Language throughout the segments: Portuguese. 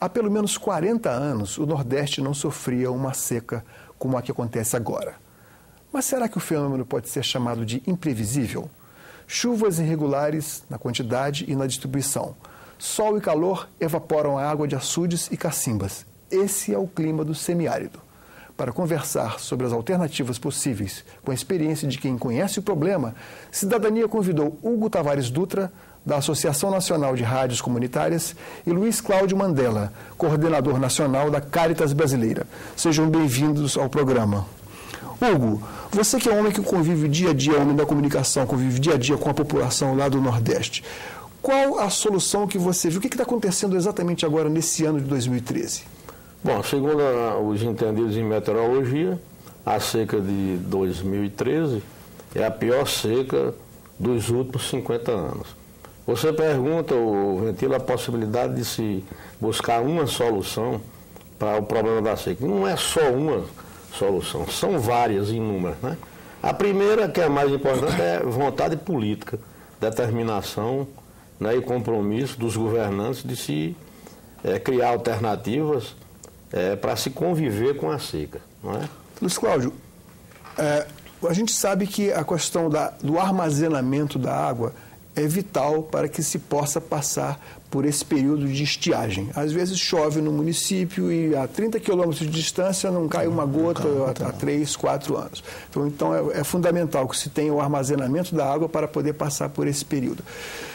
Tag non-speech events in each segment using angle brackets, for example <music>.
Há pelo menos 40 anos, o Nordeste não sofria uma seca como a que acontece agora. Mas será que o fenômeno pode ser chamado de imprevisível? Chuvas irregulares na quantidade e na distribuição. Sol e calor evaporam a água de açudes e cacimbas. Esse é o clima do semiárido. Para conversar sobre as alternativas possíveis com a experiência de quem conhece o problema, Cidadania convidou Hugo Tavares Dutra, da Associação Nacional de Rádios Comunitárias, e Luiz Cláudio Mandela, coordenador nacional da Caritas Brasileira. Sejam bem-vindos ao programa. Hugo, você que é um homem que convive dia a dia, homem da comunicação, convive dia a dia com a população lá do Nordeste, qual a solução que você viu? O que é está acontecendo exatamente agora nesse ano de 2013? Bom, segundo os entendidos em meteorologia, a seca de 2013 é a pior seca dos últimos 50 anos. Você pergunta, o Ventilo, a possibilidade de se buscar uma solução para o problema da seca. Não é só uma solução, são várias, inúmeras. Né? A primeira, que é a mais importante, é vontade política, determinação né, e compromisso dos governantes de se é, criar alternativas é, para se conviver com a seca. Não é? Luiz Cláudio, é, a gente sabe que a questão da, do armazenamento da água é vital para que se possa passar por esse período de estiagem. Às vezes chove no município e a 30 quilômetros de distância não cai uma gota há, 3, 4 anos. Então, então é, é fundamental que se tenha o armazenamento da água para poder passar por esse período.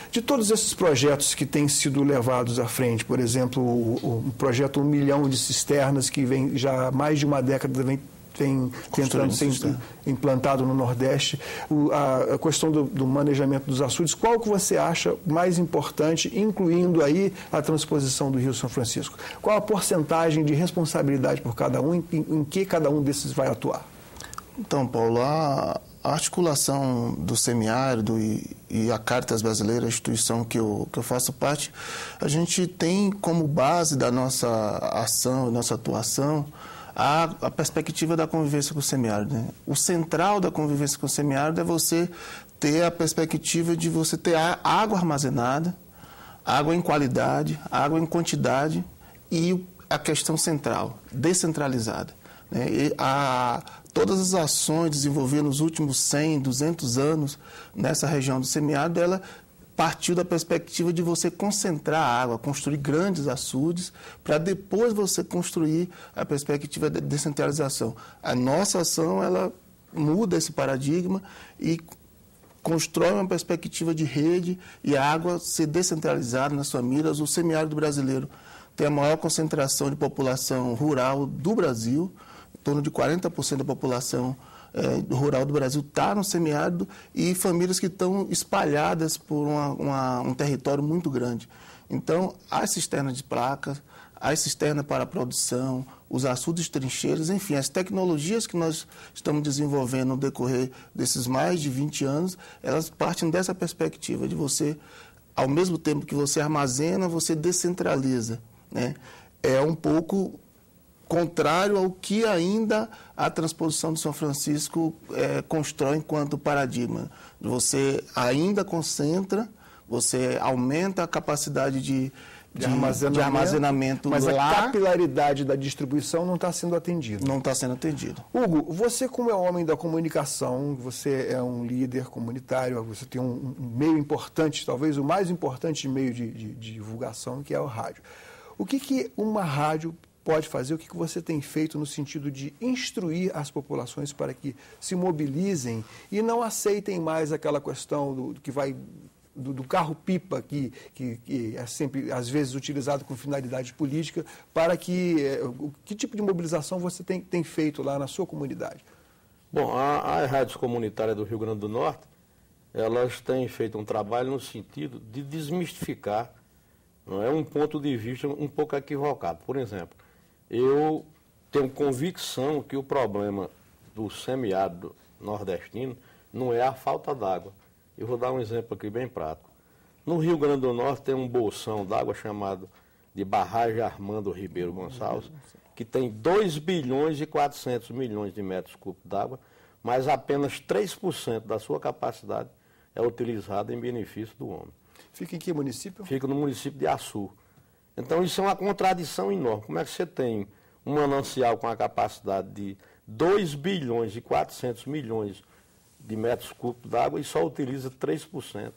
De todos esses projetos que têm sido levados à frente, por exemplo, o, o projeto Um Milhão de Cisternas, que vem já há mais de uma década vem tem entrando, ser implantado no Nordeste, o, a, a, questão do, do, manejamento dos açudes. Qual que você acha mais importante, incluindo aí a transposição do Rio São Francisco? Qual a porcentagem de responsabilidade por cada um, em, em que cada um desses vai atuar? Então, Paulo, a articulação do semiárido e, e a Cartas Brasileira, a instituição que eu, que eu faço parte, a gente tem como base da nossa ação, nossa atuação, a, a perspectiva da convivência com o semiárido. Né? O central da convivência com o semiárido é você ter a perspectiva de você ter água armazenada, água em qualidade, água em quantidade e a questão central, descentralizada. Né? E a, todas as ações desenvolvidas nos últimos 100, 200 anos nessa região do semiárido, ela partiu da perspectiva de você concentrar a água, construir grandes açudes, para depois você construir a perspectiva de descentralização. A nossa ação, ela muda esse paradigma e constrói uma perspectiva de rede e a água ser descentralizada nas famílias. O semiárido brasileiro tem a maior concentração de população rural do Brasil, em torno de 40% da população rural eh, rural do Brasil está no semiárido e famílias que estão espalhadas por uma, uma, um território muito grande. Então, as cisternas de placas, as cisternas para a produção, os açudes trincheiras, enfim, as tecnologias que nós estamos desenvolvendo no decorrer desses mais de 20 anos, elas partem dessa perspectiva de você, ao mesmo tempo que você armazena, você descentraliza. Né? É um pouco contrário ao que ainda a transposição de São Francisco é, constrói enquanto paradigma. Você ainda concentra, você aumenta a capacidade de, de, de, armazenamento, de armazenamento, mas lá, a capilaridade da distribuição não está sendo atendida. Não está sendo atendido. Hugo, você como é homem da comunicação, você é um líder comunitário, você tem um, um meio importante, talvez o mais importante meio de, de divulgação, que é o rádio. O que, que uma rádio pode fazer, o que, que você tem feito no sentido de instruir as populações para que se mobilizem e não aceitem mais aquela questão do, do que vai do, do carro-pipa, que, que, que, é sempre, às vezes, utilizado com finalidade política, para que. É, que tipo de mobilização você tem, tem feito lá na sua comunidade? Bom, a, a Rádio Comunitária do Rio Grande do Norte, elas têm feito um trabalho no sentido de desmistificar não é um ponto de vista um pouco equivocado. Por exemplo, eu tenho convicção que o problema do semiárido nordestino não é a falta d'água. Eu vou dar um exemplo aqui bem prático. No Rio Grande do Norte tem um bolsão d'água chamado de Barragem Armando Ribeiro Gonçalves, que tem 2 bilhões e 400 milhões de metros cúbicos d'água, mas apenas 3% da sua capacidade é utilizada em benefício do homem. Fica em que município? Fica no município de Açu. Então isso é uma contradição enorme. Como é que você tem um manancial com a capacidade de 2 bilhões e 400 milhões de metros cúbicos d'água e só utiliza 3%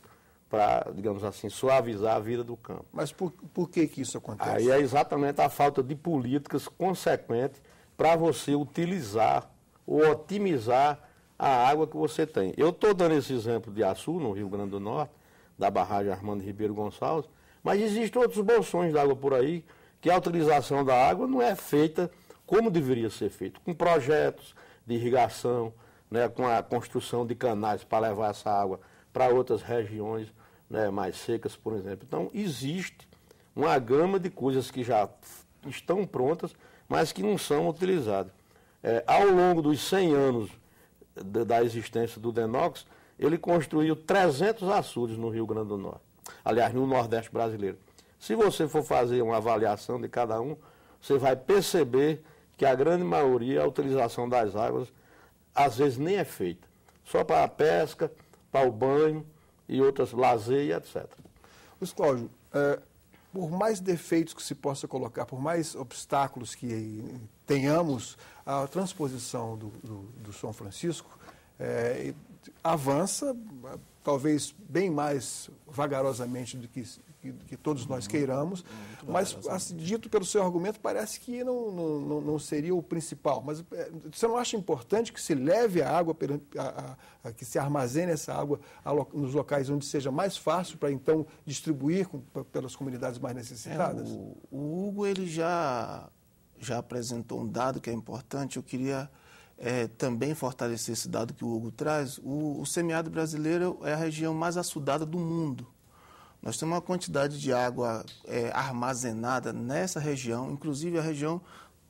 para, digamos assim, suavizar a vida do campo. Mas por, por que, que isso acontece? Aí é exatamente a falta de políticas consequentes para você utilizar ou otimizar a água que você tem. Eu estou dando esse exemplo de Açu, no Rio Grande do Norte, da barragem Armando Ribeiro Gonçalves, mas existem outros bolsões d'água por aí que a utilização da água não é feita como deveria ser feito, com projetos de irrigação, né, com a construção de canais para levar essa água para outras regiões né, mais secas, por exemplo. Então, existe uma gama de coisas que já estão prontas, mas que não são utilizadas. É, ao longo dos 100 anos da existência do Denox, ele construiu 300 açudes no Rio Grande do Norte aliás, no Nordeste brasileiro. Se você for fazer uma avaliação de cada um, você vai perceber que a grande maioria, a utilização das águas, às vezes nem é feita. Só para a pesca, para o banho e outras lazer e etc. Luiz Cláudio, é, por mais defeitos que se possa colocar, por mais obstáculos que tenhamos, a transposição do, do, do São Francisco é, avança talvez bem mais vagarosamente do que, que todos nós uhum. queiramos, uhum. mas assim, dito pelo seu argumento, parece que não, não, não seria o principal. Mas é, você não acha importante que se leve a água, a, a, a, que se armazene essa água nos locais onde seja mais fácil para então distribuir com, pelas comunidades mais necessitadas? É, o, o Hugo ele já, já apresentou um dado que é importante, eu queria é, também fortalecer esse dado que o Hugo traz, o, o semiárido brasileiro é a região mais assudada do mundo. Nós temos uma quantidade de água é, armazenada nessa região, inclusive a região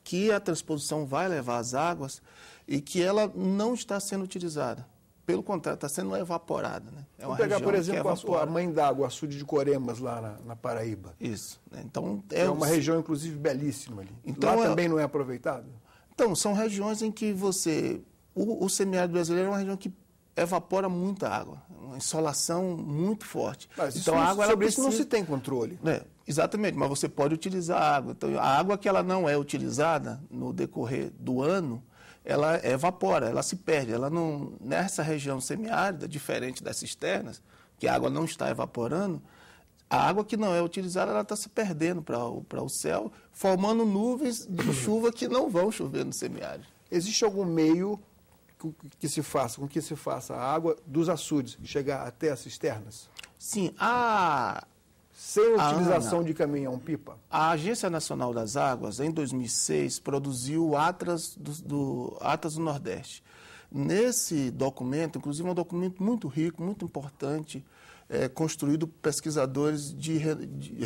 que a transposição vai levar as águas e que ela não está sendo utilizada. Pelo contrário, está sendo evaporada. Né? É Vou pegar, por é exemplo, é a mãe d'água, açude de Coremas, lá na, na Paraíba. Isso. Né? Então, é, é uma região, inclusive, belíssima ali. Então, lá é- também não é aproveitada? Então, são regiões em que você. O, o semiárido brasileiro é uma região que evapora muita água, é uma insolação muito forte. Mas então, a água, sobre precisa... isso não se tem controle. É, exatamente, mas você pode utilizar a água. Então, a água que ela não é utilizada no decorrer do ano, ela evapora, ela se perde. Ela não, nessa região semiárida, diferente das cisternas, que a água não está evaporando, a água que não é utilizada ela está se perdendo para o, o céu, formando nuvens de uhum. chuva que não vão chover no semiárido. Existe algum meio que, se faça, com que se faça a água dos açudes chegar até as cisternas? Sim, a sem a ah, utilização Ana, de caminhão-pipa? A Agência Nacional das Águas, em 2006, produziu Atras do, do, do Nordeste. Nesse documento, inclusive é um documento muito rico, muito importante, é, construído por pesquisadores de, re, de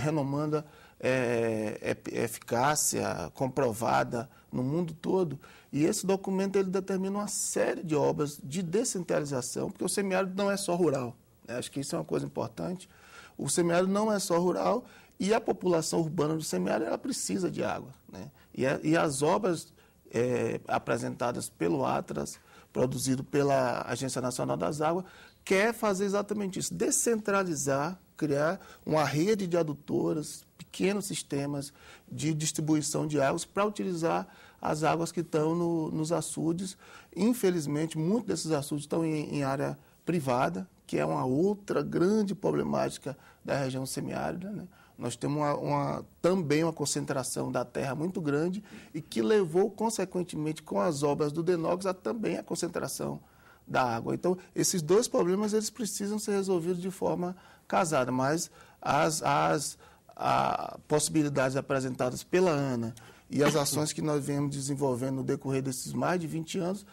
é, é, eficácia comprovada no mundo todo. E esse documento ele determina uma série de obras de descentralização, porque o semiárido não é só rural. Né? Acho que isso é uma coisa importante. O semiárido não é só rural e a população urbana do semiárido ela precisa de água. Né? E, a, e as obras é, apresentadas pelo Atlas, produzido pela Agência Nacional das Águas, quer fazer exatamente isso, descentralizar, criar uma rede de adutoras, pequenos sistemas de distribuição de águas para utilizar as águas que estão no, nos açudes. Infelizmente, muitos desses açudes estão em, em, área privada, que é uma outra grande problemática da região semiárida. Né? Nós temos uma, uma, também uma concentração da terra muito grande e que levou, consequentemente, com as obras do Denox, a também a concentração da água. Então, esses dois problemas eles precisam ser resolvidos de forma casada, mas as, as a, possibilidades apresentadas pela ANA e as ações que nós viemos desenvolvendo no decorrer desses mais de 20 anos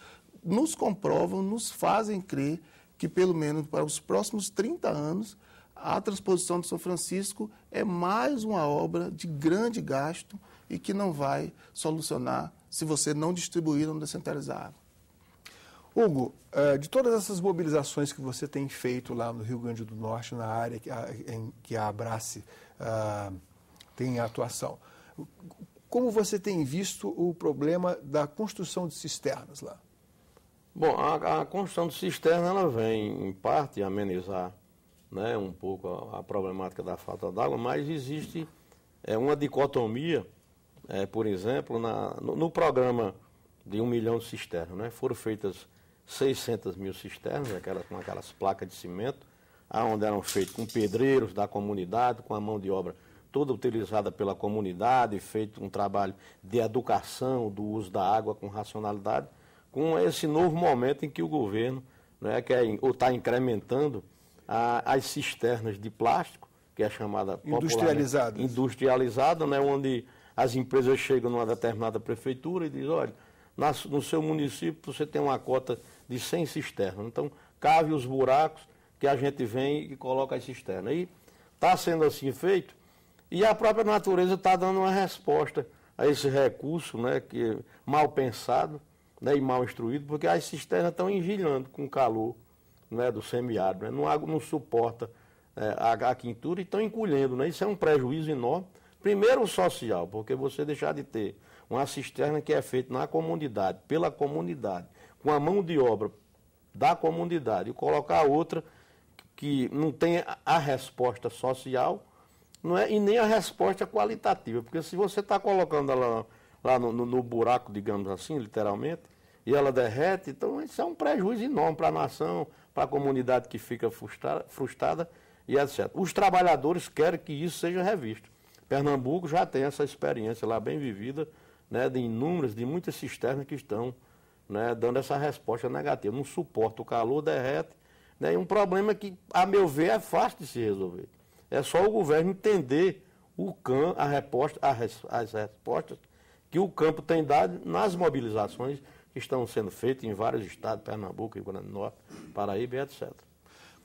nos comprovam, nos fazem crer que, pelo menos para os próximos 30 anos, a transposição de São Francisco é mais uma obra de grande gasto e que não vai solucionar se você não distribuir ou descentralizar a água. Hugo, eh, de todas essas mobilizações que você tem feito lá no Rio Grande do Norte, na área em que a Abrace ah, tem atuação, como você tem visto o problema da construção de cisternas lá? Bom, a, a construção de cisterna ela vem, em parte, amenizar né, um pouco a, a problemática da falta d'água, mas existe é, uma dicotomia, é, por exemplo, na, no, no, programa de um milhão de cisternas. Né, foram feitas 600 mil cisternas, aquelas, com aquelas placas de cimento, onde eram feitos com pedreiros da comunidade, com a mão de obra toda utilizada pela comunidade, feito um trabalho de educação do uso da água com racionalidade, com esse novo momento em que o governo né, quer, é ou está incrementando a, as cisternas de plástico, que é chamada industrializada, industrializada né, onde as empresas chegam numa determinada prefeitura e dizem, olha, no seu município você tem uma cota de 100 cisternas. Então, cave os buracos que a gente vem e coloca as cisternas. E está sendo assim feito, e a própria natureza está dando uma resposta a esse recurso, né, que é mal pensado né, e mal instruído, porque as cisternas estão engilhando com o calor né, do semiárido, né, não, não suporta é, a, a quintura e estão encolhendo. Né, isso é um prejuízo enorme. Primeiro, social, porque você deixar de ter uma cisterna que é feita na comunidade, pela comunidade, com a mão de obra da comunidade e colocar outra que não tem a resposta social não é, e nem a resposta qualitativa. Porque se você está colocando ela lá no, no, no, buraco, digamos assim, literalmente, e ela derrete, então isso é um prejuízo enorme para a nação, para a comunidade que fica frustrada e etc. Os trabalhadores querem que isso seja revisto. Pernambuco já tem essa experiência lá bem vivida, né, de inúmeras, de muitas cisternas que estão né, dando essa resposta negativa. Não suporta o calor, derrete. Né, e um problema que, a meu ver, é fácil de se resolver. É só o governo entender o CAN, a resposta, a res, as respostas que o campo tem dado nas mobilizações que estão sendo feitas em vários estados, Pernambuco, Rio Grande do Norte, Paraíba, etc.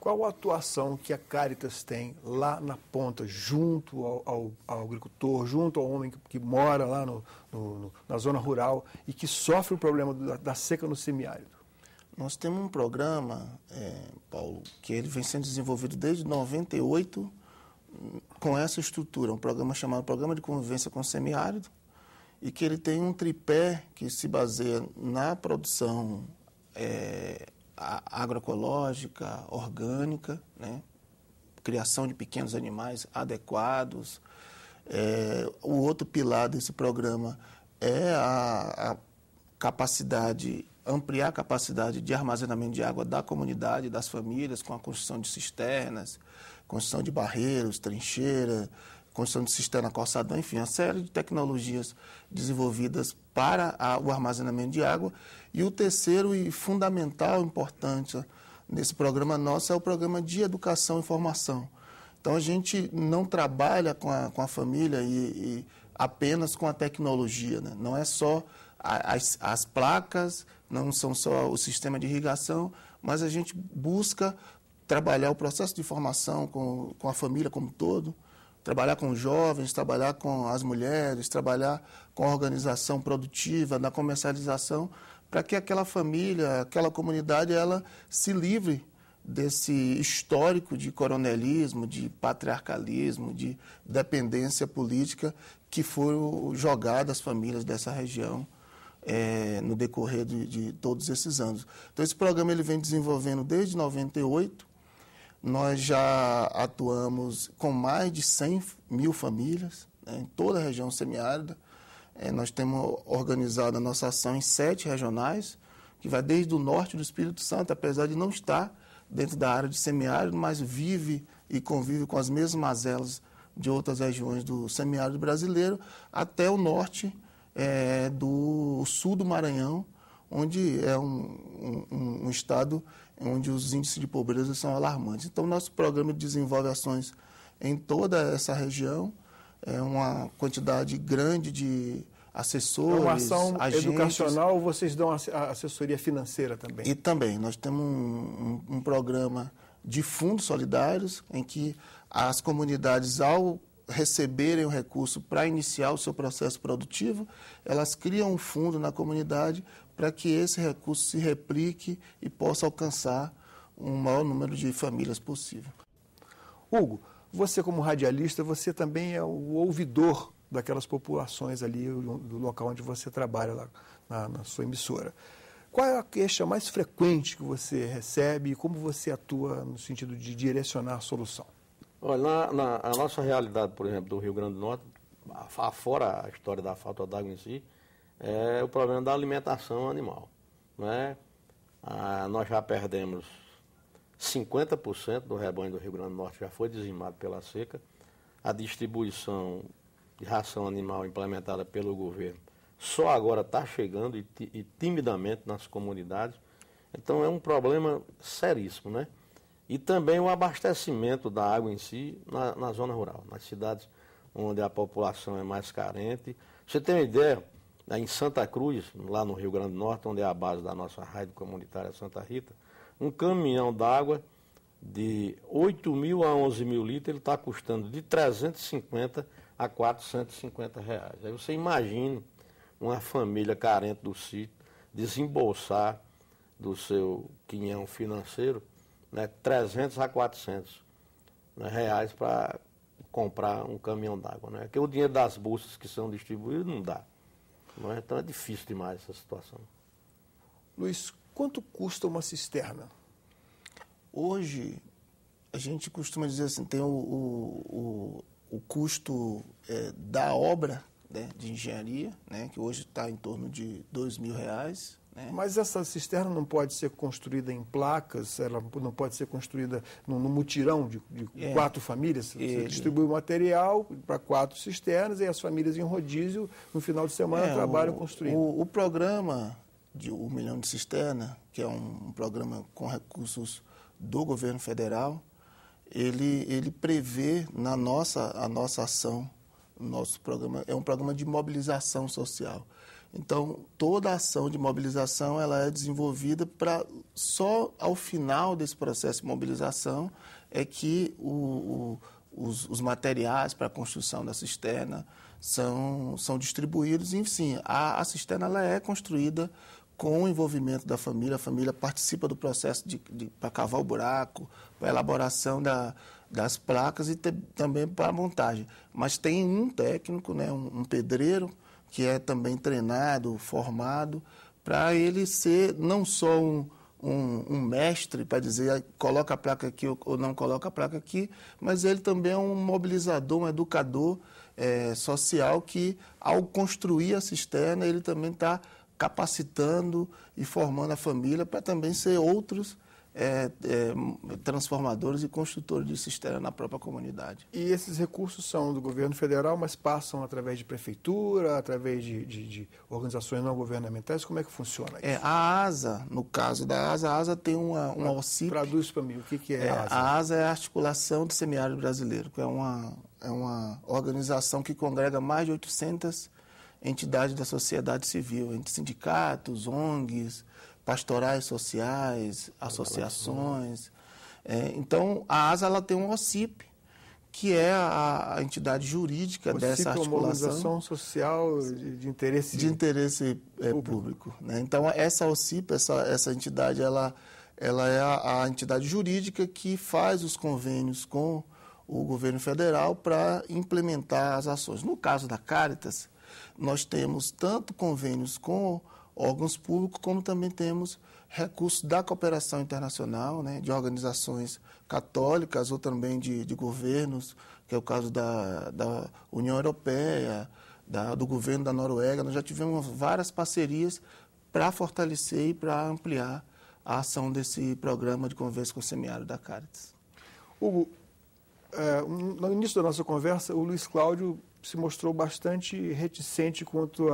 Qual a atuação que a Caritas tem lá na ponta, junto ao, ao, ao agricultor, junto ao homem que, que mora lá no, no, no, na zona rural e que sofre o problema da, da seca no semiárido? Nós temos um programa, é, Paulo, que ele vem sendo desenvolvido desde 98 com essa estrutura, um programa chamado Programa de Convivência com o Semiárido, e que ele tem um tripé que se baseia na produção é, agroecológica, orgânica, né? criação de pequenos animais adequados. É, o outro pilar desse programa é a, a, capacidade, ampliar a capacidade de armazenamento de água da comunidade, das famílias, com a construção de cisternas, construção de barreiros, trincheira, construção de cisterna, calçadão, enfim, uma série de tecnologias desenvolvidas para a, o armazenamento de água. E o terceiro e fundamental, importante nesse programa nosso é o programa de educação e formação. Então a gente não trabalha com a, com a família e, e apenas com a tecnologia, né? não é só as, as, placas, não são só o sistema de irrigação, mas a gente busca trabalhar o processo de formação com, com a família como todo, trabalhar com jovens, trabalhar com as mulheres, trabalhar com a organização produtiva, na comercialização, para que aquela família, aquela comunidade, ela se livre desse histórico de coronelismo, de patriarcalismo, de dependência política que foram jogadas as famílias dessa região é, no decorrer de, de todos esses anos. Então, esse programa ele vem desenvolvendo desde 98 nós já atuamos com mais de 100 mil famílias né, em toda a região semiárida. É, nós temos organizado a nossa ação em sete regionais, que vai desde o norte do Espírito Santo, apesar de não estar dentro da área de semiárido, mas vive e convive com as mesmas mazelas de outras regiões do semiárido brasileiro, até o norte é, do sul do Maranhão, onde é um, um, um estado onde os índices de pobreza são alarmantes. Então, nosso programa desenvolve ações em toda essa região, é uma quantidade grande de assessores, é uma ação agentes, educacional, vocês dão assessoria financeira também? E também, nós temos um, um, um programa de fundos solidários, em que as comunidades, ao receberem o recurso para iniciar o seu processo produtivo, elas criam um fundo na comunidade para que esse recurso se replique e possa alcançar um maior número de famílias possível. Hugo, você como radialista, você também é o ouvidor daquelas populações ali do local onde você trabalha lá, na, na sua emissora. Qual é a queixa mais frequente que você recebe e como você atua no sentido de direcionar a solução? Olha, na, na, a nossa realidade, por exemplo, do Rio Grande do Norte, fora a história da falta d'água em si, é o problema da alimentação animal. Né? Ah, nós já perdemos 50% do rebanho do Rio Grande do Norte já foi dizimado pela seca. A distribuição de ração animal implementada pelo governo só agora está chegando e, e timidamente nas comunidades. Então é um problema seríssimo, né? e também o abastecimento da água em si na, na zona rural, nas cidades onde a população é mais carente. Você tem uma ideia, né, em Santa Cruz, lá no Rio Grande do Norte, onde é a base da nossa rádio comunitária Santa Rita, um caminhão d'água de 8 mil a 11 mil litros, ele está custando de 350 a 450 reais. Aí você imagine uma família carente do sítio desembolsar do seu quinhão financeiro né, 300 a 400 né, reais para comprar um caminhão d'água. Né? Porque o dinheiro das bolsas que são distribuídas não dá. Não é? Então é difícil demais essa situação. Luiz, quanto custa uma cisterna? Hoje, a gente costuma dizer assim, tem o, o, o, o custo é, da obra né, de engenharia, né, que hoje está em torno de dois mil reais, né? Mas essa cisterna não pode ser construída em placas, ela não pode ser construída num, mutirão de, de é. quatro famílias. Você distribui o material para quatro cisternas e as famílias em rodízio, no final de semana, é, trabalham o, construindo. O, o, programa de um milhão de cisterna, que é um, um programa com recursos do governo federal, ele, ele prevê na nossa, a nossa ação, nosso programa, é um programa de mobilização social. Então, toda a ação de mobilização ela é desenvolvida para só ao final desse processo de mobilização é que o, o, os, os, materiais para a construção da cisterna são, são distribuídos. E, sim, a, a cisterna ela é construída com o envolvimento da família. A família participa do processo de, de para cavar o buraco, para a elaboração da, das placas e te, também para a montagem. Mas tem um técnico, né, um, um pedreiro, que é também treinado, formado, para ele ser não só um, um, um mestre para dizer coloca a placa aqui ou, não coloca a placa aqui, mas ele também é um mobilizador, um educador é, social que, ao construir a cisterna, ele também está capacitando e formando a família para também ser outros é, é, transformadores e construtores de cisterna na própria comunidade. E esses recursos são do governo federal, mas passam através de prefeitura, através de, de, de organizações não governamentais? Como é que funciona é, isso? É, a ASA, no caso da ASA, a ASA tem uma, uma OCIP. Traduz para mim, o que, que é, é a ASA? A ASA é a Articulação do Semiárido Brasileiro, que é uma, é uma organização que congrega mais de 800 entidades da sociedade civil, entre sindicatos, ONGs, pastorais sociais, associações. Uhum. É, então, a ASA ela tem um OCIP, que é a, a entidade jurídica OCIP, dessa é articulação. Organização social de, de, interesse de interesse é, público. público né? Então, essa OCIP, essa, essa entidade, ela, ela é a, a entidade jurídica que faz os convênios com o governo federal para implementar as ações. No caso da Caritas, nós temos tanto convênios com órgãos públicos, como também temos recursos da cooperação internacional, né, de organizações católicas ou também de, de governos, que é o caso da, da União Europeia, da, do governo da Noruega. Nós já tivemos várias parcerias para fortalecer e para ampliar a ação desse programa de conversa com o semiárido da Caritas. Hugo, é, no início da nossa conversa, o Luiz Cláudio se mostrou bastante reticente quanto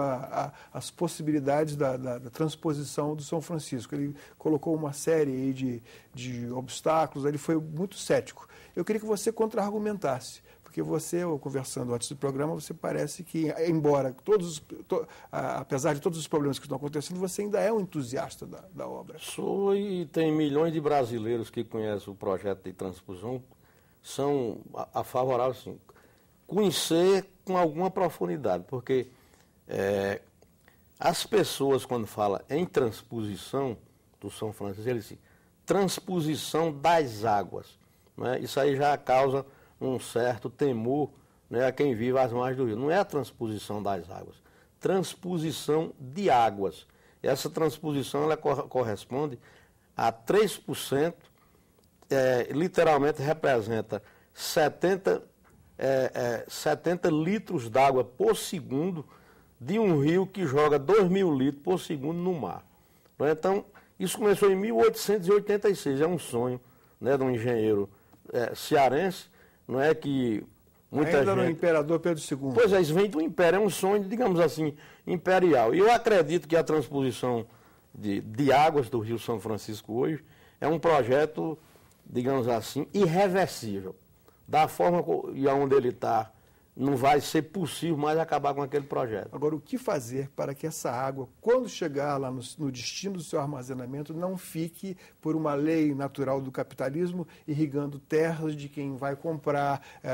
às possibilidades da, da, da, transposição do São Francisco. Ele colocou uma série de, de obstáculos, ele foi muito cético. Eu queria que você contra-argumentasse porque você, conversando antes do programa, você parece que, embora todos, to, apesar de todos os problemas que estão acontecendo, você ainda é um entusiasta da, da, obra. Sou e tem milhões de brasileiros que conhecem o projeto de transposição são a, a favorável, sim conhecer com alguma profundidade, porque é, as pessoas, quando fala em transposição do São Francisco, eles dizem transposição das águas. É? Isso aí já causa um certo temor né, a quem vive às margens do rio. Não é a transposição das águas, transposição de águas. Essa transposição ela corresponde a 3%, é, literalmente representa 70 é, é, 70 litros d'água por segundo de um rio que joga 2 mil litros por segundo no mar. É? Então, isso começou em 1886, é um sonho né, de um engenheiro é, cearense, não é que muita Ainda gente... no imperador Pedro II. Pois é, isso vem do império, é um sonho, digamos assim, imperial. E eu acredito que a transposição de, de águas do Rio São Francisco hoje é um projeto, digamos assim, irreversível da forma e aonde ele está, não vai ser possível mais acabar com aquele projeto. Agora, o que fazer para que essa água, quando chegar lá no, no, destino do seu armazenamento, não fique, por uma lei natural do capitalismo, irrigando terras de quem vai comprar eh,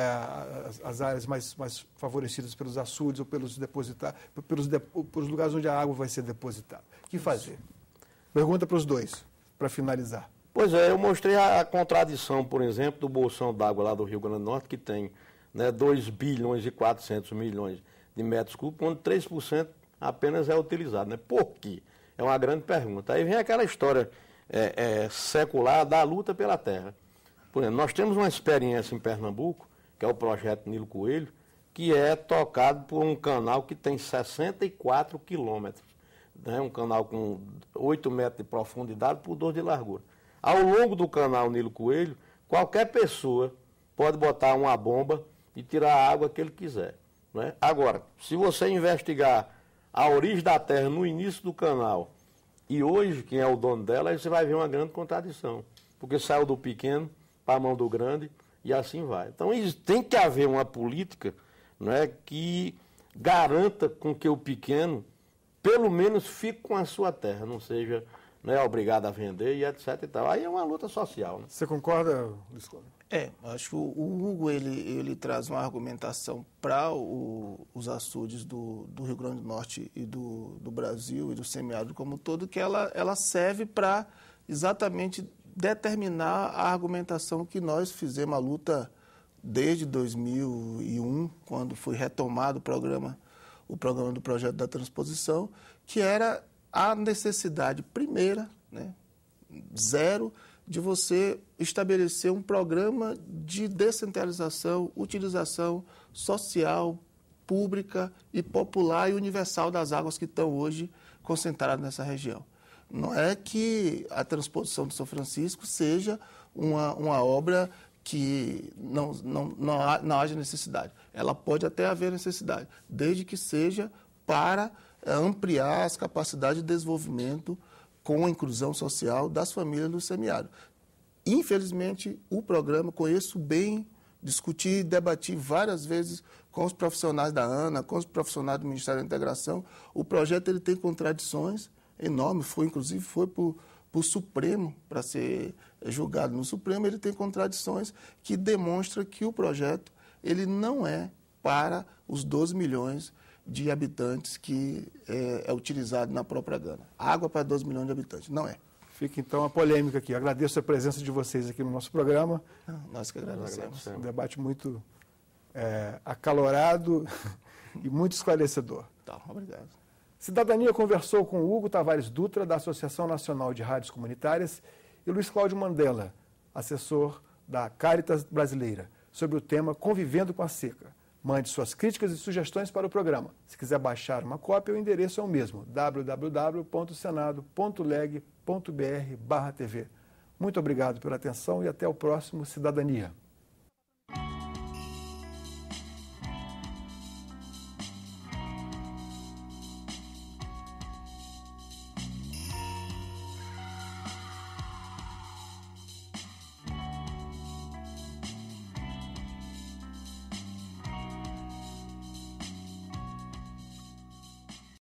as, as, áreas mais, mais favorecidas pelos açudes ou pelos, depositar, pelos, de, pelos lugares onde a água vai ser depositada? O que fazer? Pergunta para os dois, para finalizar. Pois é, eu mostrei a, a contradição, por exemplo, do bolsão d'água lá do Rio Grande do Norte, que tem né, 2 bilhões e 400 milhões de metros cúbicos, quando 3% apenas é utilizado. Né? Por quê? É uma grande pergunta. Aí vem aquela história é, é, secular da luta pela terra. Por exemplo, nós temos uma experiência em Pernambuco, que é o projeto Nilo Coelho, que é tocado por um canal que tem 64 quilômetros. Né? Um canal com 8 metros de profundidade por 2 de largura. Ao longo do canal Nilo Coelho, qualquer pessoa pode botar uma bomba e tirar a água que ele quiser. Né? Agora, se você investigar a origem da terra no início do canal e hoje quem é o dono dela, aí você vai ver uma grande contradição. Porque saiu do pequeno para a mão do grande e assim vai. Então tem que haver uma política né, que garanta com que o pequeno, pelo menos, fique com a sua terra, não seja não é obrigado a vender e etc e tal. Aí é uma luta social. Né? Você concorda, Luiz É, acho que o Hugo ele, ele traz uma argumentação para os açudes do, do Rio Grande do Norte e do, do Brasil e do semiárido como um todo, que ela, ela serve para exatamente determinar a argumentação que nós fizemos a luta desde 2001, quando foi retomado o programa, o programa do projeto da transposição, que era a necessidade primeira, né, zero, de você estabelecer um programa de descentralização, utilização social, pública e popular e universal das águas que estão hoje concentradas nessa região. Não é que a transposição do São Francisco seja uma, uma obra que não, não, não, há, não haja necessidade. Ela pode até haver necessidade, desde que seja para é ampliar as capacidades de desenvolvimento com a inclusão social das famílias do semiárido. Infelizmente, o programa conheço bem, discuti e debati várias vezes com os profissionais da ANA, com os profissionais do Ministério da Integração. O projeto ele tem contradições enormes, foi inclusive foi por para o Supremo, para ser julgado no Supremo, ele tem contradições que demonstra que o projeto ele não é para os 12 milhões de habitantes que é, é utilizado na própria Gana. Água para 12 milhões de habitantes, não é. Fica então a polêmica aqui. Agradeço a presença de vocês aqui no nosso programa. Ah, nós que agradecemos. É um debate muito é, acalorado <laughs> e muito esclarecedor. Tá, obrigado. Cidadania conversou com Hugo Tavares Dutra, da Associação Nacional de Rádios Comunitárias, e Luiz Cláudio Mandela, assessor da Caritas Brasileira, sobre o tema Convivendo com a Seca. Mande suas críticas e sugestões para o programa. Se quiser baixar uma cópia, o endereço é o mesmo: www.senado.leg.br/tv. Muito obrigado pela atenção e até o próximo Cidadania.